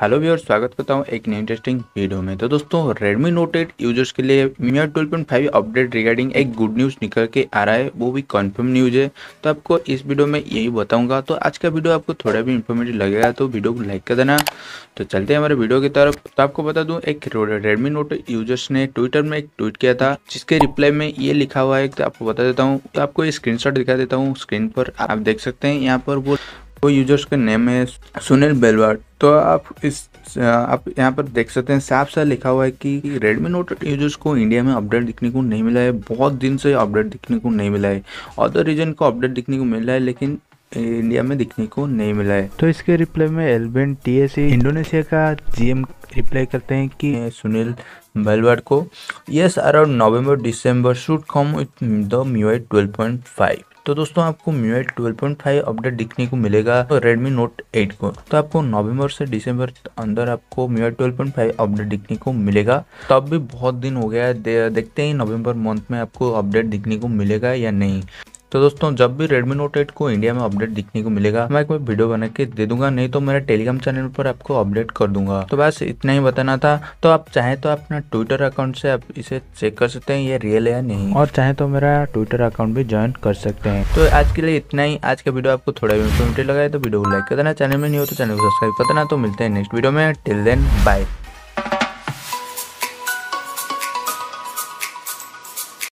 hello व्यवर स्वागत करता हूँ एक नई इंटरेस्टिंग वीडियो में तो दोस्तों Redmi Note 8 यूजर्स के लिए twelve point five update regarding एक गुड न्यूज़ निकल के आ रहा है वो भी कन्फर्म न्यूज़ है तो आपको इस वीडियो में यही बताऊंगा तो आज का वीडियो आपको थोड़ा भी इन्फॉर्मेटिव लगेगा तो वीडियो को लाइक कर देना तो चलते हैं हमारे वीडियो की तरफ तो आपको बता दूँ एक रेडमी नोट यूजर्स ने ट्विटर में एक ट्वीट किया था जिसके रिप्लाई में ये लिखा हुआ है तो आपको बता देता हूँ तो आपको स्क्रीन दिखा देता हूँ स्क्रीन पर आप देख सकते हैं यहाँ पर वो वो यूजर्स का नेम है सुनील बेलवाट तो आप इस आप यहाँ पर देख सकते हैं साफ साफ लिखा हुआ है कि रेडमी नोट यूजर्स को इंडिया में अपडेट दिखने को नहीं मिला है बहुत दिन से अपडेट दिखने को नहीं मिला है अदर रीजन को अपडेट दिखने को मिल रहा है लेकिन इंडिया में दिखने को नहीं मिला है तो इसके रिप्लाई में एलबेन टीएसी इंडोनेशिया का जीएम रिप्लाई करते हैं कि सुनील बेलवाड को yes around November December should come with the MIUI 12.5 तो दोस्तों आपको म्यूएट 12.5 अपडेट दिखने को मिलेगा तो रेडमी नोट 8 को तो आपको नवंबर से दिसंबर अंदर आपको म्यूएट 12.5 अपडेट दिखने को मिलेगा तब भी बहुत दिन हो गया है दे, देखते हैं नवंबर मंथ में आपको अपडेट दिखने को मिलेगा या नहीं तो दोस्तों जब भी Redmi Note 8 को इंडिया में अपडेट दिखने को मिलेगा मैं एक वीडियो बना के दे दूंगा नहीं तो मेरे टेलीग्राम चैनल पर आपको अपडेट कर दूंगा तो बस इतना ही बताना था तो आप चाहे तो अपना ट्विटर अकाउंट से आप इसे चेक कर सकते हैं ये रियल है या नहीं और चाहे तो मेरा ट्विटर अकाउंट भी ज्वाइन कर सकते हैं तो आज के लिए इतना ही आज का वीडियो आपको थोड़ा भी इन्फॉर्मेटिव लगा तो वीडियो को लाइक कर देना चैनल में नहीं हो तो चैनल को सब्सक्राइब कर देना तो मिलते हैं नेक्स्ट वीडियो में टिल देन बाय